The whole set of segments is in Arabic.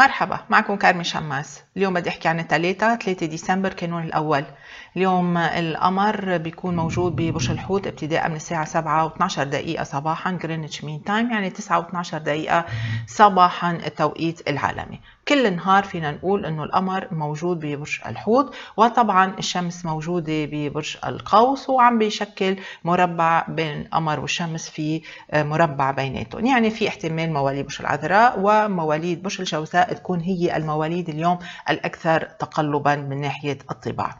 مرحبا معكم كارمي شماس اليوم بدي احكي عن الثلاثة 3 ديسمبر كانون الاول اليوم القمر بيكون موجود ببرج الحوت ابتداء من الساعة 7 و12 دقيقة صباحا جرينتش مين تايم يعني 9 و12 دقيقة صباحا التوقيت العالمي كل نهار فينا نقول انه القمر موجود ببرج الحوت وطبعا الشمس موجوده ببرج القوس وعم بيشكل مربع بين القمر والشمس في آه، مربع بيناتهم يعني في احتمال مواليد برج العذراء ومواليد برج الجوزاء تكون هي المواليد اليوم الاكثر تقلبا من ناحيه الطباع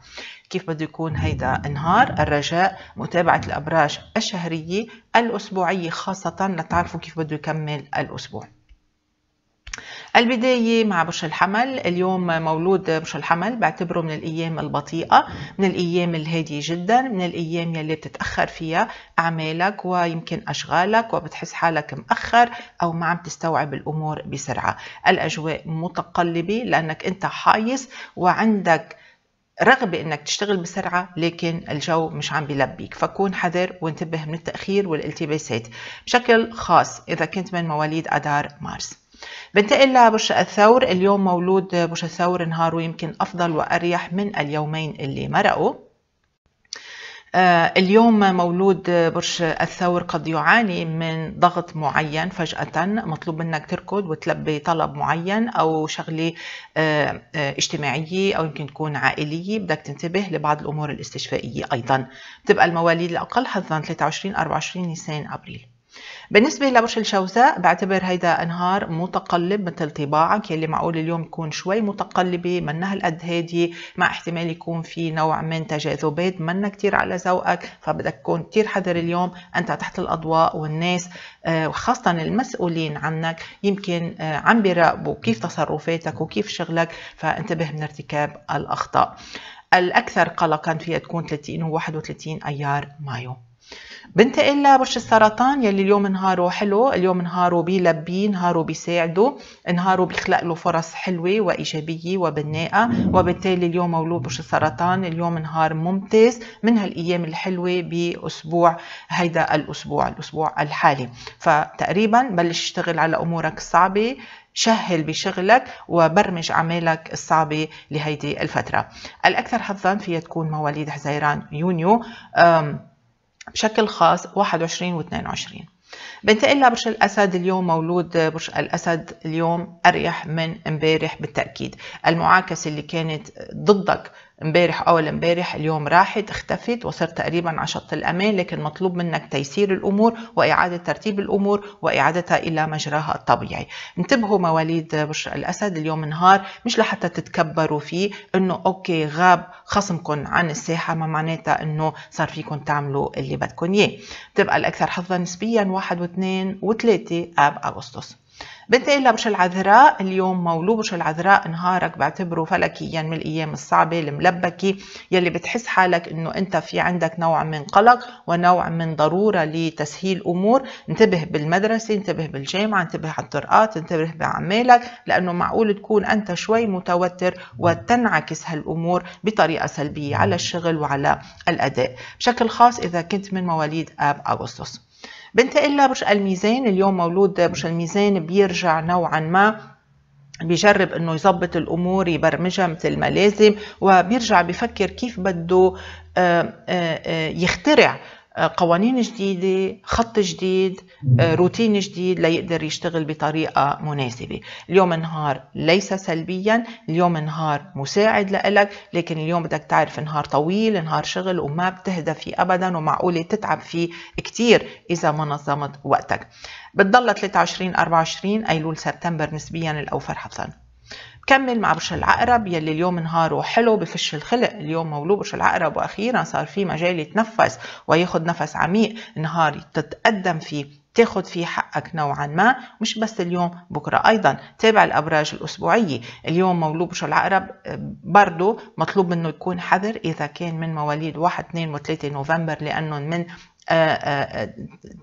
كيف بده يكون هيدا النهار الرجاء متابعة الأبراج الشهرية الأسبوعية خاصة لتعرفوا كيف بده يكمل الأسبوع البداية مع برج الحمل اليوم مولود برج الحمل بعتبره من الأيام البطيئة من الأيام الهادية جدا من الأيام يلي بتتأخر فيها أعمالك ويمكن أشغالك وبتحس حالك مأخر أو ما عم تستوعب الأمور بسرعة الأجواء متقلبة لأنك أنت حايس وعندك رغبة انك تشتغل بسرعة لكن الجو مش عم بيلبيك فكون حذر وانتبه من التأخير والالتباسات بشكل خاص اذا كنت من مواليد ادار مارس بنتقل لبرج الثور اليوم مولود برج الثور نهاره يمكن أفضل وأريح من اليومين اللي مرقوا آه، اليوم مولود برج الثور قد يعاني من ضغط معين فجأة مطلوب منك تركض وتلبي طلب معين أو شغلة آه، آه، اجتماعية أو يمكن تكون عائلية بدك تنتبه لبعض الأمور الاستشفائية أيضا بتبقى المواليد الأقل حظا 23 24 نيسان أبريل بالنسبة لبرج الجوزاء بعتبر هيدا نهار متقلب مثل طباعك يلي معقول اليوم يكون شوي متقلبة منها هالقد هادية مع احتمال يكون في نوع من تجاذبات منا كتير على ذوقك فبدك تكون كتير حذر اليوم أنت تحت الأضواء والناس آه، وخاصة المسؤولين عنك يمكن آه، عم بيراقبوا كيف تصرفاتك وكيف شغلك فانتبه من ارتكاب الأخطاء الأكثر قلقا فيها تكون 30 و 31 أيار مايو بنتقل لبرج السرطان يلي اليوم نهاره حلو اليوم نهاره بيلبيه نهاره بيساعده نهاره بيخلق له فرص حلوة وإيجابية وبناءة وبالتالي اليوم مولود برج السرطان اليوم نهار ممتاز من هالأيام الحلوة بأسبوع هيدا الأسبوع الأسبوع الحالي فتقريبا بلش اشتغل على أمورك الصعبة شهل بشغلك وبرمج اعمالك الصعبه لهيدي الفتره الاكثر حظا فيها تكون مواليد حزيران يونيو بشكل خاص 21 و 22 بنتقل لبرج الأسد اليوم مولود برج الأسد اليوم أريح من امبارح بالتأكيد المعاكسة اللي كانت ضدك امبارح اول امبارح اليوم راحت اختفت وصرت تقريبا على شط الامان لكن مطلوب منك تيسير الامور واعاده ترتيب الامور واعادتها الى مجراها الطبيعي انتبهوا مواليد بشر الاسد اليوم نهار مش لحتى تتكبروا فيه انه اوكي غاب خصمكم عن الساحه ما معناتها انه صار فيكم تعملوا اللي بدكم اياه تبقى الاكثر حظا نسبيا واحد واثنين وثلاثه اب اغسطس بنتقل لبش العذراء اليوم مولوبش العذراء نهارك بعتبره فلكيا من الايام الصعبه الملبكه يلي بتحس حالك انه انت في عندك نوع من قلق ونوع من ضروره لتسهيل امور انتبه بالمدرسه انتبه بالجامعه انتبه على الطرقات انتبه بعمالك لانه معقول تكون انت شوي متوتر وتنعكس هالامور بطريقه سلبيه على الشغل وعلى الاداء بشكل خاص اذا كنت من مواليد اب اغسطس بنتقل لبرج الميزان اليوم مولود برج الميزان بيرجع نوعا ما بيجرب انه يظبط الامور يبرمجها مثل ما لازم وبيرجع بفكر كيف بده آه، آه، آه، يخترع قوانين جديدة خط جديد آه، روتين جديد ليقدر يشتغل بطريقة مناسبة اليوم نهار ليس سلبيا اليوم نهار مساعد لإلك لكن اليوم بدك تعرف نهار طويل نهار شغل وما بتهدى فيه أبدا ومعقولة تتعب فيه كتير إذا ما نظمت وقتك بتضل 23 24 أيلول سبتمبر نسبيا الأوفر حظا كمل مع برج العقرب يلي اليوم نهاره حلو بفش الخلق اليوم مولود برج العقرب واخيرا صار في مجال يتنفس وياخذ نفس عميق نهار تتقدم فيه تاخد فيه حقك نوعا ما مش بس اليوم بكرة أيضا تابع الأبراج الأسبوعية اليوم مولود برج العقرب برضو مطلوب منه يكون حذر إذا كان من مواليد 1 2 و3 نوفمبر لأنهم من آه، آه، آه،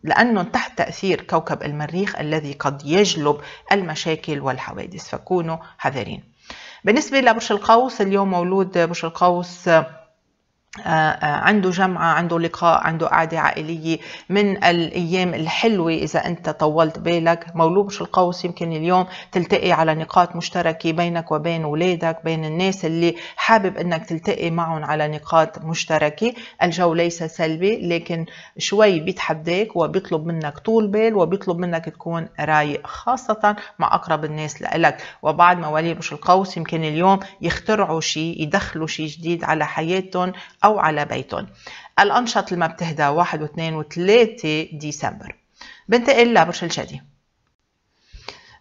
لأنه تحت تأثير كوكب المريخ الذي قد يجلب المشاكل والحوادث فكونوا حذرين بالنسبة لبرج القوس اليوم مولود برج القوس آه، آه، عنده جمعة عنده لقاء عنده قعدة عائلية من الأيام الحلوة إذا أنت طولت بالك مولوبش القوس يمكن اليوم تلتقي على نقاط مشتركة بينك وبين أولادك بين الناس اللي حابب أنك تلتقي معهم على نقاط مشتركة الجو ليس سلبي لكن شوي بيتحداك وبيطلب منك طول بال وبيطلب منك تكون رايق خاصة مع أقرب الناس لإلك وبعد مواليد القوس يمكن اليوم يخترعوا شيء يدخلوا شيء جديد على حياتهم أو على بيتهم الأنشط اللي ما بتهدى 1 و2 و3 ديسمبر بنتقل لبرج الجدي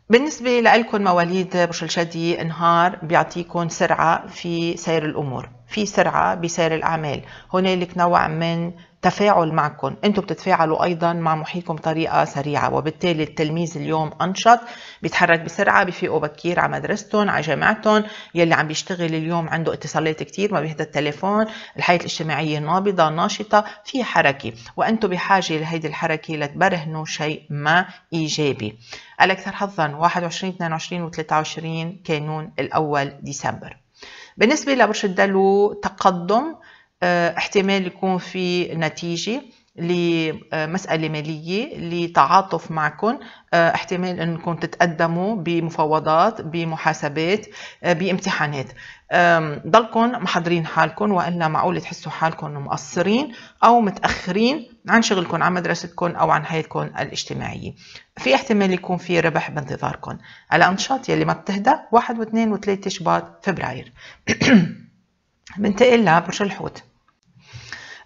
بالنسبة لكم مواليد برج الجدي نهار بيعطيكم سرعة في سير الأمور في سرعة بسير الأعمال هنالك نوع من تفاعل معكم انتم بتتفاعلوا ايضا مع محيطكم بطريقه سريعه وبالتالي التلميذ اليوم انشط بيتحرك بسرعه بفيقوا بكير على مدرستهم على جامعتهم يلي عم بيشتغل اليوم عنده اتصالات كثير ما بيهدى التليفون الحياه الاجتماعيه نابضه ناشطه في حركه وانتم بحاجه لهيدي الحركه لتبرهنوا شيء ما ايجابي الاكثر حظا 21 22 و23 كانون الاول ديسمبر بالنسبه لبرج الدلو تقدم آه، احتمال يكون في نتيجه لمسألة مالية لتعاطف معكم آه، احتمال انكم تتقدموا بمفاوضات بمحاسبات آه، بامتحانات ضلكم محضرين حالكم والا معقول تحسوا حالكم مقصرين او متاخرين عن شغلكم عن مدرستكم او عن حياتكم الاجتماعيه في احتمال يكون في ربح بانتظاركم على انشاط يلي ما بتهدى 1 و2 و3 شباط فبراير بنتقل لبرج الحوت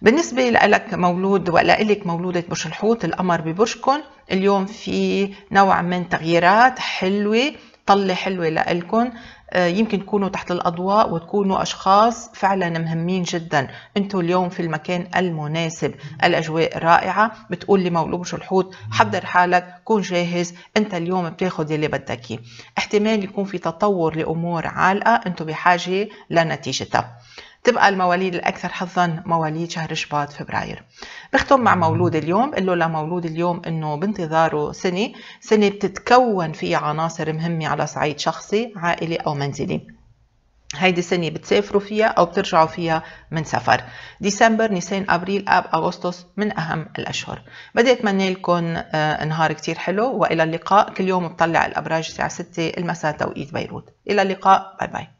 بالنسبة لك مولود ولإلك مولودة برج الحوت القمر ببرجكم اليوم في نوع من تغييرات حلوة طلة حلوة لإلكم آه، يمكن تكونوا تحت الأضواء وتكونوا أشخاص فعلا مهمين جدا أنتوا اليوم في المكان المناسب الأجواء رائعة بتقول لي مولود برج الحوت حضر حالك كون جاهز أنت اليوم بتاخد اللي بدك إياه احتمال يكون في تطور لأمور عالقة أنتوا بحاجة لنتيجتها تبقى المواليد الأكثر حظا مواليد شهر شباط فبراير بختم مع مولود اليوم قل له لمولود اليوم أنه بانتظاره سنة سنة بتتكون فيها عناصر مهمة على صعيد شخصي عائلي أو منزلي هيدي السنة بتسافروا فيها أو بترجعوا فيها من سفر ديسمبر نيسان أبريل أب أغسطس من أهم الأشهر بدي أتمنى لكم آه، نهار كتير حلو وإلى اللقاء كل يوم بطلع الأبراج الساعة 6 المساء توقيت بيروت إلى اللقاء باي باي